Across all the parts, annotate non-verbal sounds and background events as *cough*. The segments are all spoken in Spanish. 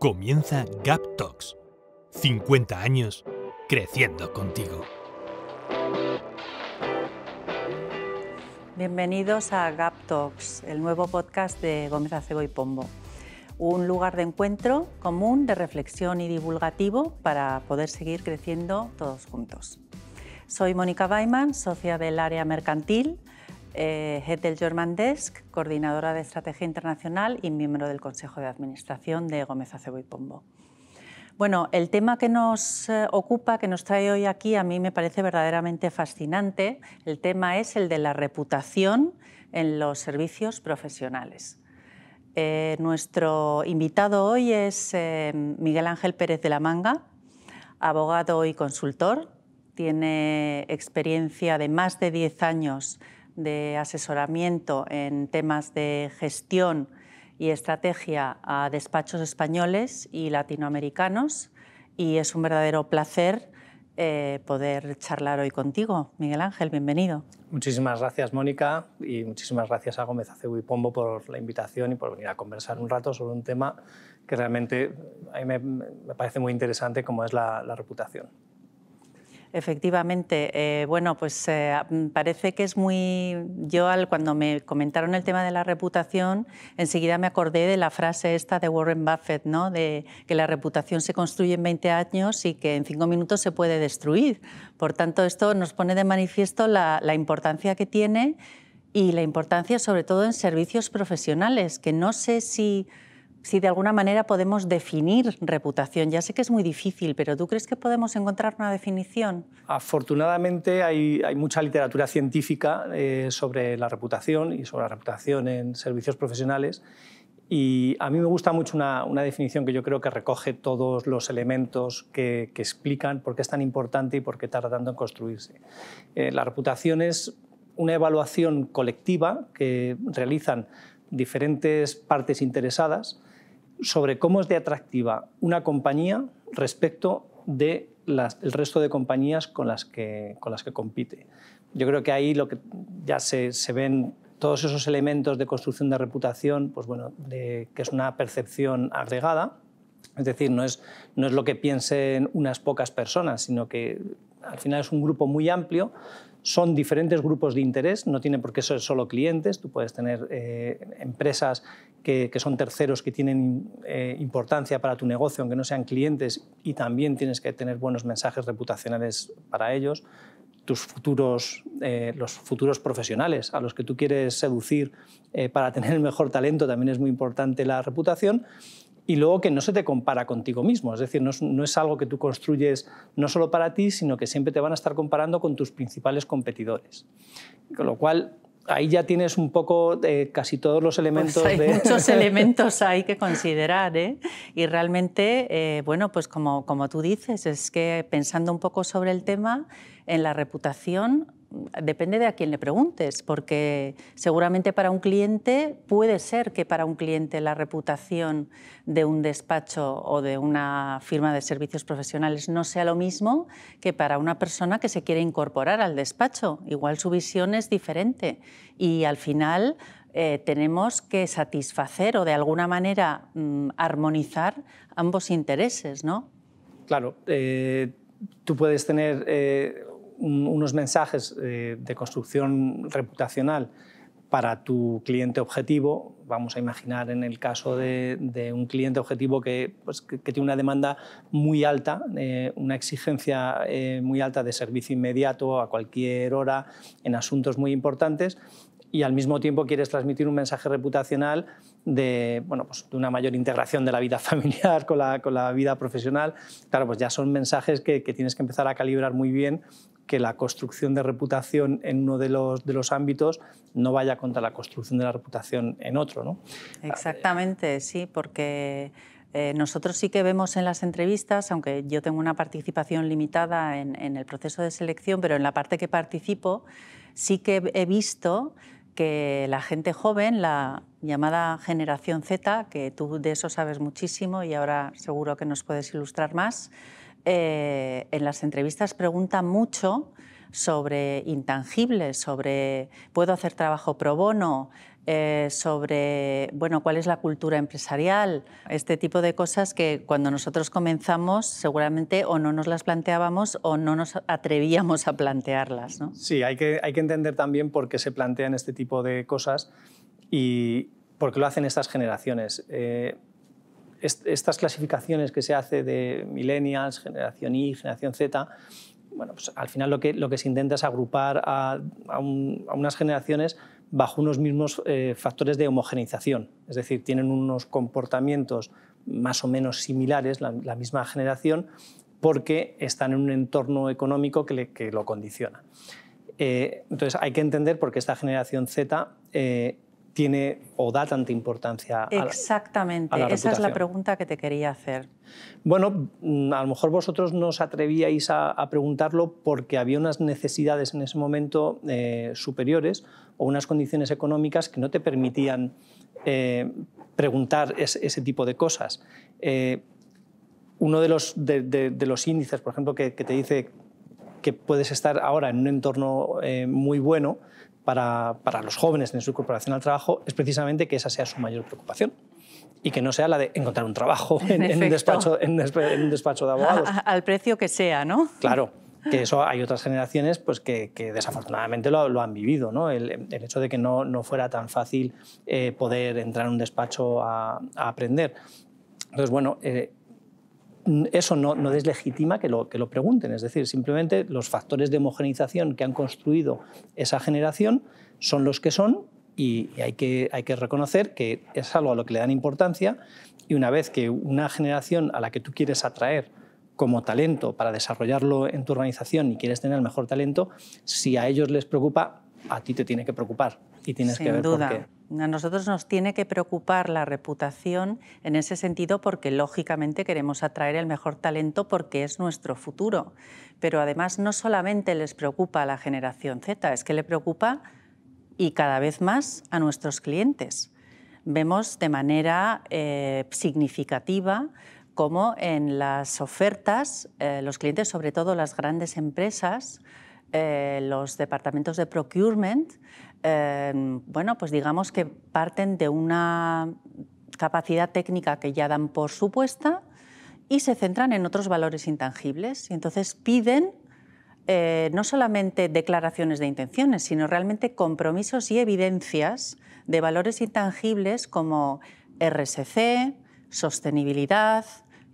Comienza Gap Talks. 50 años creciendo contigo. Bienvenidos a Gap Talks, el nuevo podcast de Gómez Acebo y Pombo. Un lugar de encuentro común, de reflexión y divulgativo para poder seguir creciendo todos juntos. Soy Mónica Baiman, socia del área mercantil eh, head del German Desk, coordinadora de Estrategia Internacional y miembro del Consejo de Administración de Gómez Acebo y Pombo. Bueno, el tema que nos eh, ocupa, que nos trae hoy aquí, a mí me parece verdaderamente fascinante. El tema es el de la reputación en los servicios profesionales. Eh, nuestro invitado hoy es Miguel Ángel Pérez de la Manga, abogado y consultor. Tiene experiencia de más de 10 años de asesoramiento en temas de gestión y estrategia a despachos españoles y latinoamericanos y es un verdadero placer eh, poder charlar hoy contigo. Miguel Ángel, bienvenido. Muchísimas gracias, Mónica, y muchísimas gracias a Gómez Acebo y Pombo por la invitación y por venir a conversar un rato sobre un tema que realmente a mí me, parece muy interesante, como es la reputación. Efectivamente, eh, bueno, pues eh, mm, parece que es muy... Yo al, cuando me comentaron el tema de la reputación, enseguida me acordé de la frase esta de Warren Buffett, ¿no? De que la reputación se construye en 20 años y que en 5 minutos se puede destruir. Por tanto, esto nos pone de manifiesto la importancia que tiene y la importancia sobre todo en servicios profesionales, que no sé si si de alguna manera podemos definir reputación. Ya sé que es muy difícil, pero ¿tú crees que podemos encontrar una definición? Afortunadamente hay, mucha literatura científica eh, sobre la reputación y sobre la reputación en servicios profesionales. Y a mí me gusta mucho una, definición que yo creo que recoge todos los elementos que, explican por qué es tan importante y por qué tarda tanto en construirse. Eh, la reputación es una evaluación colectiva que realizan diferentes partes interesadas sobre cómo es de atractiva una compañía respecto del el resto de compañías con las, que, con las que compite. Yo creo que ahí lo que ya se, ven todos esos elementos de construcción de reputación, pues bueno, de, que es una percepción agregada, es decir, no es, no es lo que piensen unas pocas personas, sino que al final es un grupo muy amplio son diferentes grupos de interés, no tiene por qué ser solo clientes, tú puedes tener eh, empresas que, son terceros que tienen eh, importancia para tu negocio, aunque no sean clientes, y también tienes que tener buenos mensajes reputacionales para ellos. Tus futuros, eh, los futuros profesionales a los que tú quieres seducir para tener el mejor talento, también es muy importante la reputación y luego que no se te compara contigo mismo, es decir, no es, algo que tú construyes no solo para ti, sino que siempre te van a estar comparando con tus principales competidores. Con lo cual, ahí ya tienes un poco casi todos los elementos. Pues hay muchos *laughs* elementos hay que considerar, ¿eh? Y realmente, eh, bueno, pues como, como tú dices, es que pensando un poco sobre el tema, en la reputación depende de a quién le preguntes, porque seguramente para un cliente puede ser que para un cliente la reputación de un despacho o de una firma de servicios profesionales no sea lo mismo que para una persona que se quiere incorporar al despacho. Igual su visión es diferente y al final eh, tenemos que satisfacer o de alguna manera mm, armonizar ambos intereses, ¿no? Claro. Eh, tú puedes tener eh, unos mensajes eh, de construcción reputacional para tu cliente objetivo. Vamos a imaginar en el caso de, un cliente objetivo pues, que, tiene una demanda muy alta, eh, una exigencia eh, muy alta de servicio inmediato a cualquier hora en asuntos muy importantes y al mismo tiempo quieres transmitir un mensaje reputacional de, bueno, pues de una mayor integración de la vida *laughs* familiar con la, con la vida profesional, claro, pues ya son mensajes que, tienes que empezar a calibrar muy bien que la construcción de reputación en uno de los, de los ámbitos no vaya contra la construcción de la reputación en otro. Exactamente, sí, porque eh, nosotros sí que vemos en las entrevistas, aunque yo tengo una participación limitada en, en el proceso de selección, pero en la parte que participo sí que he visto que la gente joven, la llamada generación Z, que tú de eso sabes muchísimo y ahora seguro que nos puedes ilustrar más, eh, en las entrevistas pregunta mucho sobre intangibles, sobre puedo hacer trabajo pro bono, eh, sobre bueno, cuál es la cultura empresarial, este tipo de cosas que cuando nosotros comenzamos seguramente o no nos las planteábamos o no nos atrevíamos a plantearlas. Sí, hay que, hay que entender también por qué se plantean este tipo de cosas y por qué lo hacen estas generaciones. Eh, estas clasificaciones que se hace de millennials, generación Y, generación Z, bueno, pues al final lo que, lo que se intenta es agrupar a, a unas generaciones bajo unos mismos eh, factores de homogeneización, es decir, tienen unos comportamientos más o menos similares, la, misma generación, porque están en un entorno económico que, lo condiciona. Eh, entonces hay que entender por qué esta generación Z eh, tiene o da tanta importancia. Exactamente, a la, esa es la pregunta que te quería hacer. Bueno, mm, a lo mejor vosotros no os atrevíais a, preguntarlo porque había unas necesidades en ese momento eh, superiores o unas condiciones económicas que no te permitían eh, preguntar ese tipo de cosas. Eh, uno de los, de, los, índices, por ejemplo, que, te dice que puedes estar ahora en un entorno muy bueno, para, para los jóvenes en su incorporación al trabajo es precisamente que esa sea su mayor preocupación y que no sea la de encontrar un trabajo *laughs* en, un, despacho, en, un despacho de abogados. al precio que sea, ¿no? Claro, que eso hay otras generaciones pues, que, desafortunadamente lo, han vivido, ¿no? El, hecho de que no, no fuera tan fácil eh, poder entrar en un despacho a, aprender. Entonces, bueno, eh, eso no, no deslegitima que lo, que lo pregunten, es decir, simplemente los factores de homogenización que han construido esa generación son los que son y, hay, que, hay que reconocer que es algo a lo que le dan importancia y una vez que una generación a la que tú quieres atraer como talento para desarrollarlo en tu organización y quieres tener el mejor talento, si a ellos les preocupa, a ti te tiene que preocupar tienes Sin duda. A nosotros nos tiene que preocupar la reputación en ese sentido porque lógicamente queremos atraer el mejor talento porque es nuestro futuro. Pero además no solamente les preocupa a la generación Z, es que le preocupa y cada vez más a nuestros clientes. Vemos de manera eh, significativa cómo en las ofertas eh, los clientes, sobre todo las grandes empresas, eh, los departamentos de procurement, Em, bueno, pues digamos que parten de una capacidad técnica que ya dan por supuesta y se centran en otros valores intangibles. Y entonces piden eh, no solamente declaraciones de intenciones, sino realmente compromisos y evidencias de valores intangibles como RSC, sostenibilidad,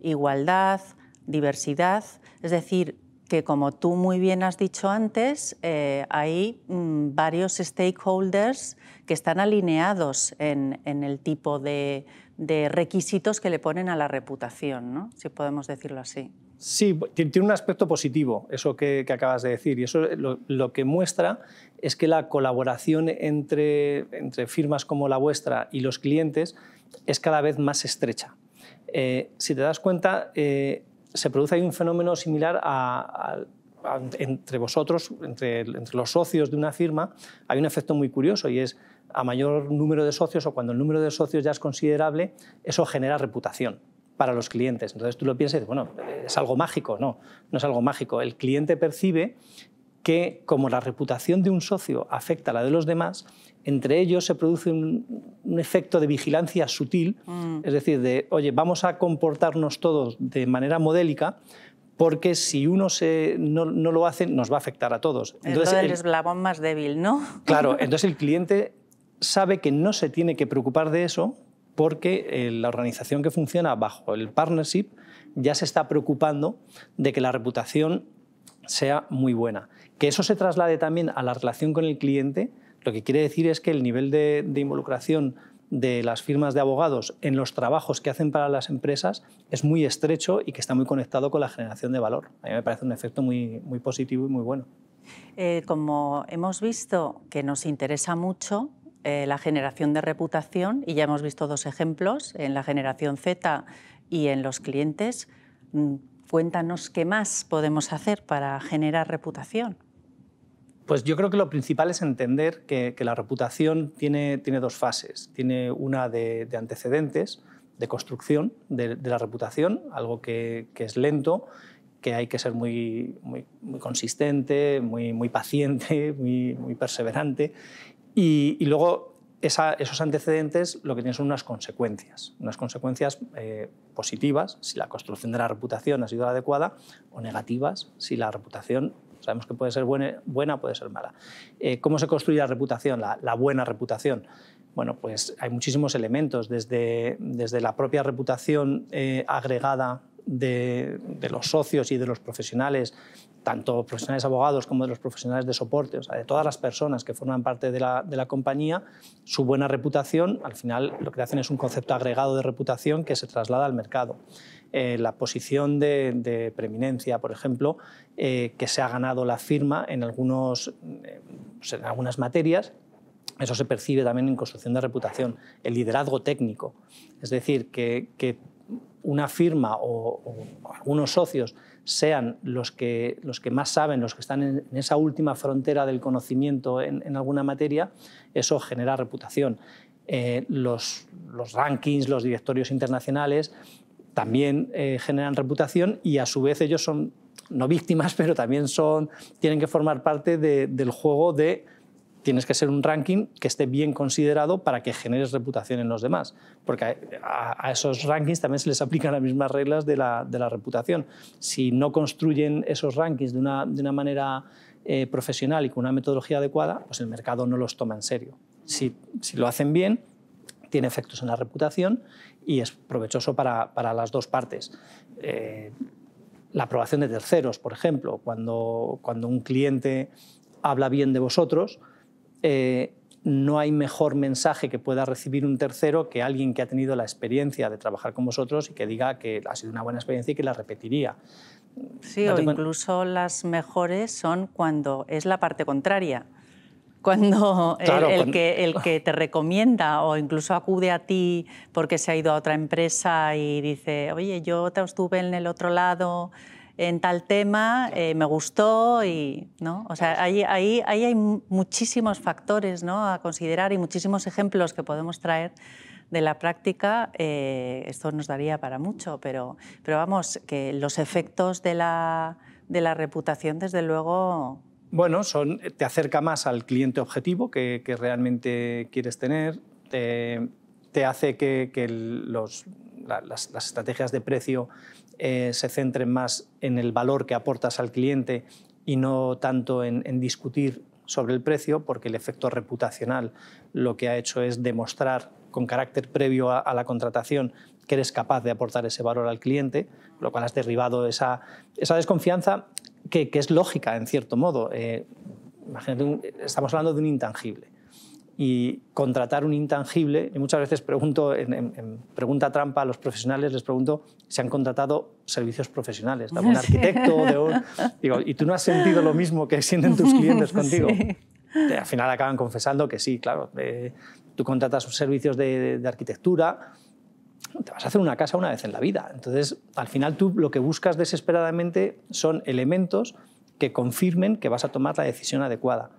igualdad, diversidad. Es decir, que como tú muy bien has dicho antes, eh, hay mm, varios stakeholders que están alineados en, el tipo de, requisitos que le ponen a la reputación, ¿no? si podemos decirlo así. Sí, tiene un aspecto positivo eso que, acabas de decir y eso eh, lo, que muestra es que la colaboración entre, entre firmas como la vuestra y los clientes es cada vez más estrecha. Eh, si te das cuenta, se produce ahí un fenómeno similar entre vosotros, entre, entre los socios de una firma, hay un efecto muy curioso y es a mayor número de socios o cuando el número de socios ya es considerable, eso genera reputación para los clientes. Entonces tú lo piensas y dices, bueno, es algo mágico. No, no es algo mágico. El cliente percibe que como la reputación de un socio afecta a la de los demás, entre ellos se produce un, efecto de vigilancia sutil, mm. es decir, de, oye, vamos a comportarnos todos de manera modélica, porque si uno no, lo hace, nos va a afectar a todos. Entonces, el, eslabón más débil, ¿no? Claro, *laughs* entonces el cliente sabe que no se tiene que preocupar de eso porque eh, la organización que funciona bajo el partnership ya se está preocupando de que la reputación sea muy buena. Que eso se traslade también a la relación con el cliente, lo que quiere decir es que el nivel de, involucración de las firmas de abogados en los trabajos que hacen para las empresas es muy estrecho y que está muy conectado con la generación de valor. A mí me parece un efecto muy, muy positivo y muy bueno. Eh, como hemos visto que nos interesa mucho eh, la generación de reputación, y ya hemos visto dos ejemplos, en la generación Z y en los clientes, mm, cuéntanos qué más podemos hacer para generar reputación. Pues yo creo que lo principal es entender que, la reputación tiene, tiene dos fases. Tiene una de, antecedentes, de construcción de, la reputación, algo que, es lento, que hay que ser muy, muy, consistente, muy, muy paciente, *laughs* muy, perseverante. Y, luego esos antecedentes lo que tienen son unas consecuencias, unas consecuencias eh, positivas si la construcción de la reputación ha sido adecuada o negativas si la reputación Sabemos que puede ser buena, buena puede ser mala. Eh, ¿Cómo se construye la reputación, la, buena reputación? Bueno, pues hay muchísimos elementos, desde, desde la propia reputación eh, agregada de, los socios y de los profesionales, tanto profesionales abogados como de los profesionales de soporte, o sea, de todas las personas que forman parte de la, de la, compañía, su buena reputación, al final lo que hacen es un concepto agregado de reputación que se traslada al mercado. Eh, la posición de, preeminencia, por ejemplo, eh, que se ha ganado la firma en, algunos, eh, en algunas materias eso se percibe también en construcción de reputación, el liderazgo técnico. Es decir, que, una firma o, algunos socios sean los que, los que más saben, los que están en, esa última frontera del conocimiento en, alguna materia, eso genera reputación. los rankings, los directorios internacionales, también eh, generan reputación y a su vez ellos son, no víctimas, *laughs* pero también son, tienen que formar parte del juego de tienes que ser un ranking que esté bien considerado para que generes reputación en los demás. Porque a, esos rankings también se les aplican las mismas reglas de la, reputación. Si no construyen esos rankings de una, de una manera eh, profesional y con una metodología adecuada, pues el mercado no los toma en serio. Si, si lo hacen bien, tiene efectos en la reputación y es provechoso para, las dos partes. Eh, la aprobación de terceros, por ejemplo, cuando, cuando un cliente habla bien de vosotros, eh, no hay mejor mensaje que pueda recibir un tercero que alguien que ha tenido la experiencia de trabajar con vosotros y que diga que ha sido una buena experiencia y que la repetiría. Sí, o incluso las mejores son cuando es la parte contraria cuando *laughs* el, Que, el que te recomienda o incluso acude a ti porque se ha ido a otra empresa y dice, oye, yo te estuve en el otro lado en tal tema, eh, me gustó y, ¿no? O sea, ahí, ahí, hay muchísimos factores ¿no? a considerar y muchísimos ejemplos que podemos traer de la práctica. Eh, esto nos daría para mucho, pero, pero vamos, que los efectos de la, de la reputación, desde luego, bueno, te acerca más al cliente objetivo que, realmente quieres tener, te, hace que, las, estrategias de precio eh, se centren más en el valor que aportas al cliente y no tanto en, discutir sobre el precio, porque el efecto reputacional lo que ha hecho es demostrar con carácter previo a, la contratación que eres capaz de aportar ese valor al cliente, lo cual has derribado esa desconfianza que, es lógica, en cierto modo. Eh, imagínate, estamos hablando de un intangible. Y contratar un intangible, y muchas veces pregunto, en, pregunta trampa a los profesionales, les pregunto si han contratado servicios profesionales, *laughs* un arquitecto, ¿y tú no has sentido lo mismo que sienten tus *laughs* clientes contigo? Al final acaban confesando que sí, claro. Eh, tú contratas servicios de arquitectura, te vas a hacer una casa una vez en la vida. Entonces, al final tú lo que buscas desesperadamente son elementos que confirmen que vas a tomar la decisión adecuada.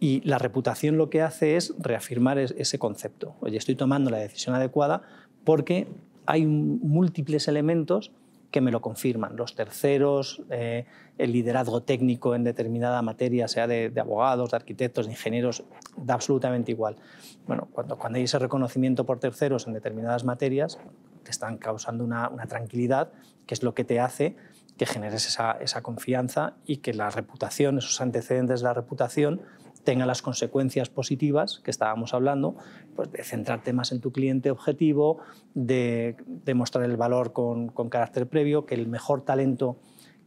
Y la reputación lo que hace es reafirmar ese concepto. Oye, estoy tomando la decisión adecuada porque hay múltiples elementos que me lo confirman. Los terceros, eh, el liderazgo técnico en determinada materia, sea de, abogados, de arquitectos, de ingenieros, da absolutamente igual. Bueno, cuando, cuando hay ese reconocimiento por terceros en determinadas materias, te están causando una, tranquilidad, que es lo que te hace que generes esa, confianza y que la reputación, esos antecedentes de la reputación, tengan las consecuencias positivas que estábamos hablando, pues de centrarte más en tu cliente objetivo, de demostrar el valor con, con, carácter previo, que el mejor talento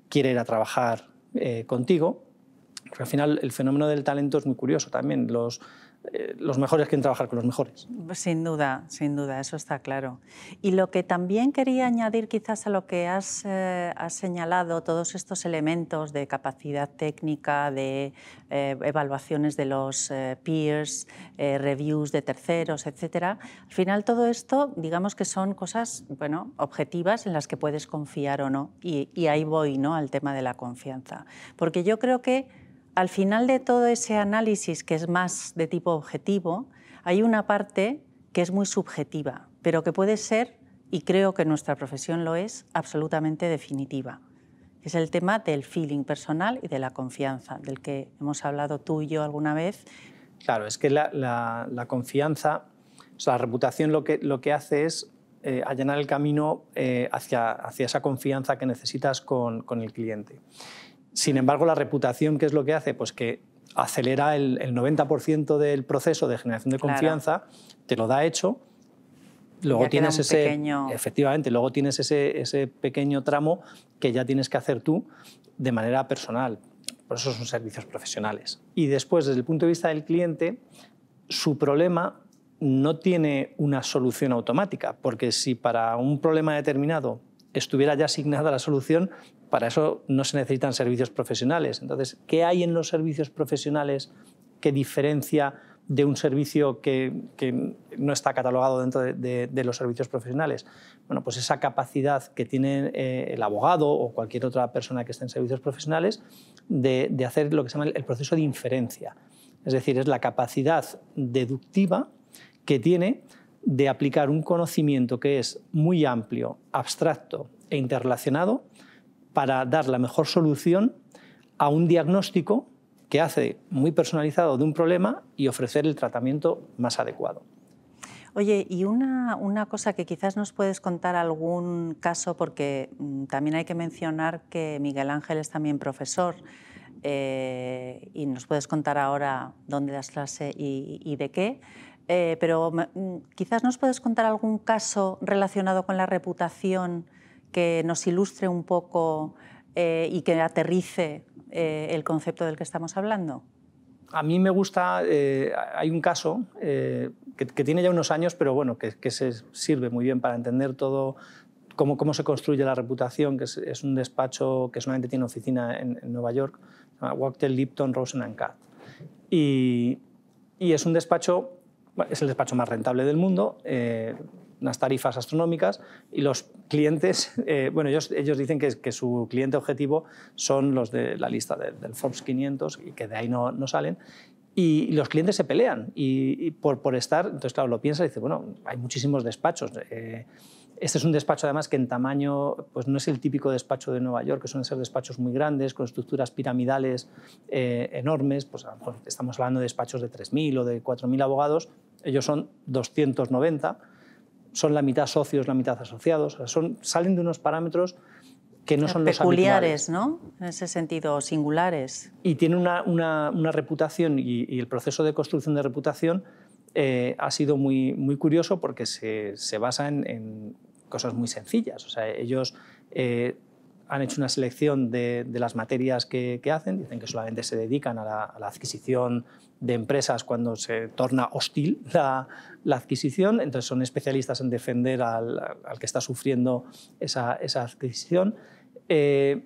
quiere ir a trabajar eh, contigo. al final el fenómeno del talento es muy curioso también. Los, eh, los mejores quieren trabajar con los mejores. Sin duda, sin duda, eso está claro. Y lo que también quería añadir quizás a lo que has, eh, señalado, todos estos elementos de capacidad técnica, de eh, evaluaciones de los peers, reviews de terceros, etc. Al final todo esto, digamos que son cosas bueno, objetivas en las que puedes confiar o no. Y, y ahí voy ¿no? al tema de la confianza. Porque yo creo que al final de todo ese análisis, que es más de tipo objetivo, hay una parte que es muy subjetiva, pero que puede ser, y creo que nuestra profesión lo es, absolutamente definitiva. Es el tema del feeling personal y de la confianza, del que hemos hablado tú y yo alguna vez. Claro, es que la, confianza, o la reputación lo que, lo que hace es eh, allanar el camino eh, hacia, hacia esa confianza que necesitas con, con el cliente. Sin embargo, la reputación, ¿qué es lo que hace? Pues que acelera el, 90% del proceso de generación de confianza, te lo da hecho, luego tienes ese efectivamente luego tienes ese, ese, pequeño tramo que ya tienes que hacer tú de manera personal por eso son servicios profesionales y después desde el punto de vista del cliente su problema no tiene una solución automática porque si para un problema determinado estuviera ya asignada la solución para eso no se necesitan servicios profesionales. Entonces, ¿qué hay en los servicios profesionales que diferencia de un servicio que, no está catalogado dentro de, los servicios profesionales? Bueno, pues esa capacidad que tiene eh, el abogado o cualquier otra persona que esté en servicios profesionales de, de hacer lo que se llama el proceso de inferencia. Es decir, es la capacidad deductiva que tiene de aplicar un conocimiento que es muy amplio, abstracto e interrelacionado para dar la mejor solución a un diagnóstico que hace muy personalizado de un problema y ofrecer el tratamiento más adecuado. Oye, y una, cosa que quizás nos puedes contar algún caso, porque mm, también hay que mencionar que Miguel Ángel es también profesor eh, y nos puedes contar ahora dónde das clase y, de qué, eh, pero mm, quizás nos puedes contar algún caso relacionado con la reputación que nos ilustre un poco eh, y que aterrice eh, el concepto del que estamos hablando? A mí me gusta, eh, hay un caso que, tiene ya unos años, pero bueno, que, se sirve muy bien para entender todo, cómo, se construye la reputación, que es, un despacho que solamente tiene oficina en, Nueva York, Wachtel, Lipton, Rosen Katz, Cat. Y, y, es un despacho, es el despacho más rentable del mundo, unas tarifas astronómicas y los clientes, *laughs* eh, bueno, ellos, ellos dicen que, que, su cliente objetivo son los de la lista del Forbes 500 y que de ahí no, no salen. Y los clientes se pelean y, por, por, estar, entonces claro, lo piensa y dice, bueno, hay muchísimos despachos. Eh, este es un despacho además que en tamaño pues no es el típico despacho de Nueva York, que suelen ser despachos muy grandes, con estructuras piramidales eh, enormes, pues estamos hablando de despachos de 3.000 o de 4.000 abogados, ellos son 290 son la mitad socios, la mitad asociados, son, salen de unos parámetros que no eh, son peculiares, ¿no? En ese sentido, singulares. Y tiene una, una, reputación y, el proceso de construcción de reputación eh, ha sido muy, muy curioso porque se, se basa en, cosas muy sencillas. O sea, ellos eh, han hecho una selección de, las materias que, hacen, dicen que solamente se dedican a la, adquisición de empresas cuando se torna hostil la, la adquisición, entonces son especialistas en defender al, que está sufriendo esa, adquisición. Eh,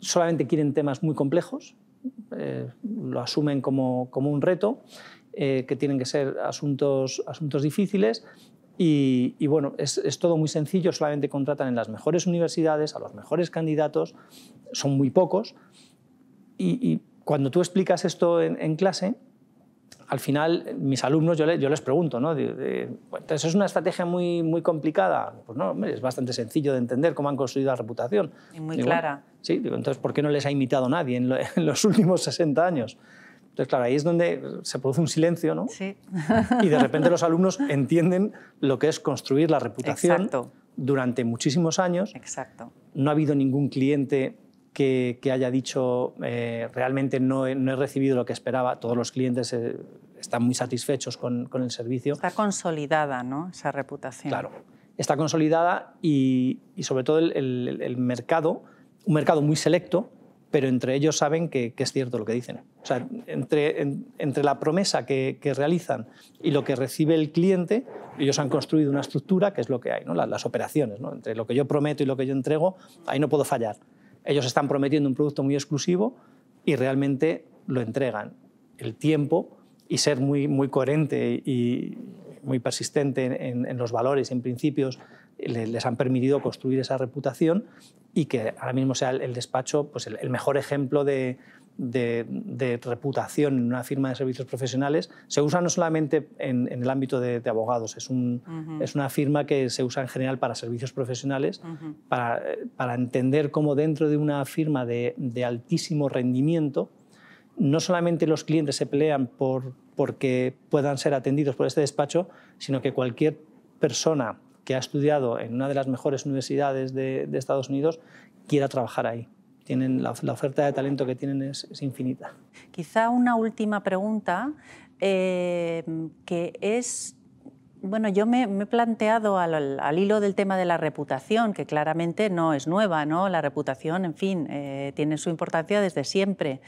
solamente quieren temas muy complejos, eh, lo asumen como, un reto, eh, que tienen que ser asuntos, asuntos difíciles y, bueno, es, todo muy sencillo, solamente contratan en las mejores universidades, a los mejores candidatos, son muy pocos. Y, cuando tú explicas esto en, clase, al final mis alumnos yo, les, pregunto, ¿no? entonces, ¿es una estrategia muy, muy complicada? Pues no, hombre, es bastante sencillo de entender cómo han construido la reputación. Y muy clara. Sí, entonces, ¿por qué no les ha imitado nadie en, *laughs* en los últimos 60 años? Entonces, claro, ahí es donde se produce un silencio, ¿no? Sí. Y de repente los alumnos entienden lo que es construir la reputación durante muchísimos años. Exacto. No ha habido ningún cliente que, haya dicho eh, realmente no he, recibido lo que esperaba. Todos los clientes eh, están muy satisfechos con, el servicio. Está consolidada, ¿no? Esa reputación. Claro. Está consolidada y, sobre todo el mercado, un mercado muy selecto, pero entre ellos saben que, es cierto lo que dicen. O sea, entre, la promesa que, realizan y lo que recibe el cliente, ellos han construido una estructura que es lo que hay, ¿no? las, operaciones. Entre lo que yo prometo y lo que yo entrego, ahí no puedo fallar. Ellos están prometiendo un producto muy exclusivo y realmente lo entregan. El tiempo y ser muy, muy coherente y muy persistente en, en los valores y en principios les han permitido construir esa reputación y que ahora mismo sea el, despacho pues el, mejor ejemplo de, reputación en una firma de servicios profesionales se usa no solamente en, el ámbito de, abogados, es, un, es, una firma que se usa en general para servicios profesionales, para, entender cómo dentro de una firma de, altísimo rendimiento, no solamente los clientes se pelean por porque puedan ser atendidos por este despacho, sino que cualquier persona que ha estudiado en una de las mejores universidades de, Estados Unidos quiera trabajar ahí. Tienen, la, oferta de talento que tienen es, infinita. Quizá una última pregunta, eh, que es bueno, yo me, he planteado al, hilo del tema de la reputación, que claramente no es nueva, ¿no? La reputación, en fin, eh, tiene su importancia desde siempre.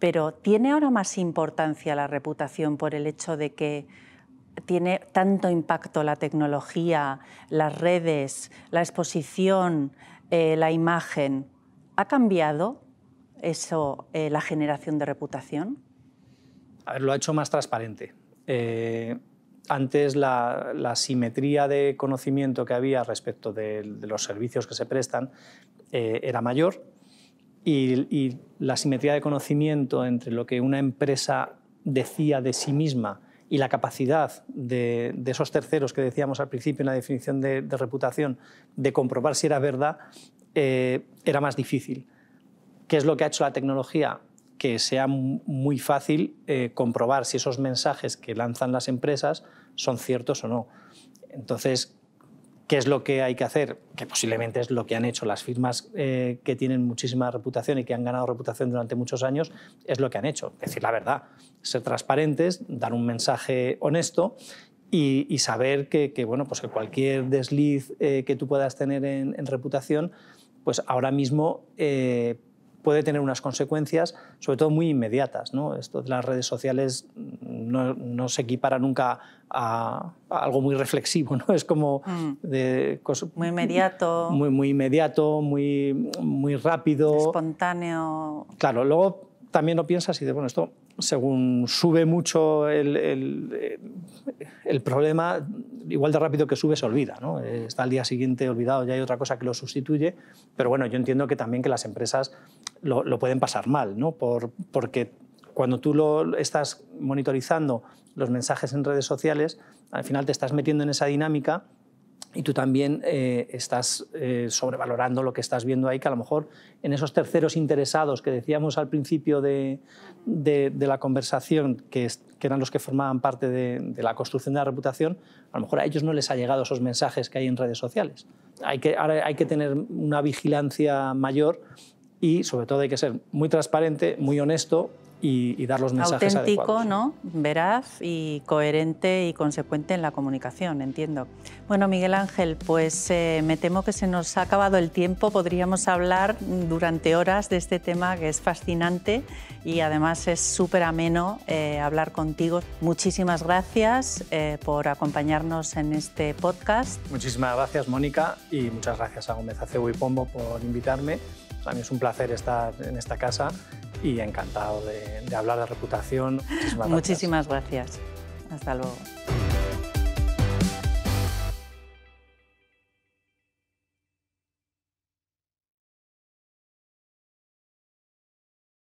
Pero ¿tiene ahora más importancia la reputación por el hecho de que tiene tanto impacto la tecnología, las redes, la exposición, eh, la imagen. ¿Ha cambiado eso eh, la generación de reputación? lo ha hecho más transparente. Eh, antes la, simetría de conocimiento que había respecto de, los servicios que se prestan era mayor y la simetría de conocimiento entre lo que una empresa decía de sí misma y la capacidad de, esos terceros que decíamos al principio en la definición de, reputación de comprobar si era verdad eh, era más difícil. ¿Qué es lo que ha hecho la tecnología? Que sea muy fácil eh, comprobar si esos mensajes que lanzan las empresas son ciertos o no. Entonces, ¿Qué es lo que hay que hacer? Que posiblemente es lo que han hecho las firmas eh, que tienen muchísima reputación y que han ganado reputación durante muchos años, es lo que han hecho. Decir la verdad, ser transparentes, dar un mensaje honesto y, saber que, bueno, pues que cualquier desliz eh, que tú puedas tener en, reputación, pues ahora mismo eh, puede tener unas consecuencias, sobre todo muy inmediatas. ¿no? las redes sociales no, se equipara nunca a, algo muy reflexivo, es como... Mm. muy inmediato. Muy, muy inmediato, muy, muy rápido. Espontáneo. Claro, luego también lo piensas y dices, bueno, esto según sube mucho el, eh, problema, igual de rápido que sube se olvida. Está al día siguiente olvidado, ya hay otra cosa que lo sustituye. Pero bueno, yo entiendo que también que las empresas lo, pueden pasar mal, porque cuando tú lo estás monitorizando los mensajes en redes sociales, al final te estás metiendo en esa dinámica y tú también eh, estás eh, sobrevalorando lo que estás viendo ahí, que a lo mejor en esos terceros interesados que decíamos al principio de, la conversación, que, eran los que formaban parte de, la construcción de la reputación, a lo mejor a ellos no les ha llegado esos mensajes que hay en redes sociales. Hay que, ahora hay que tener una vigilancia mayor y sobre todo hay que ser muy transparente, muy honesto y, dar los mensajes Auténtico, ¿no? Veraz y coherente y consecuente en la comunicación, entiendo. Bueno, Miguel Ángel, pues eh, me temo que se nos ha acabado el tiempo. Podríamos hablar durante horas de este tema que es fascinante y además es súper ameno eh, hablar contigo. Muchísimas gracias eh, por acompañarnos en este podcast. Muchísimas gracias, Mónica, y muchas gracias a Gómez Acebo y Pombo por invitarme también mí es un placer estar en esta casa y encantado de, hablar de reputación. Muchísimas gracias. Hasta luego.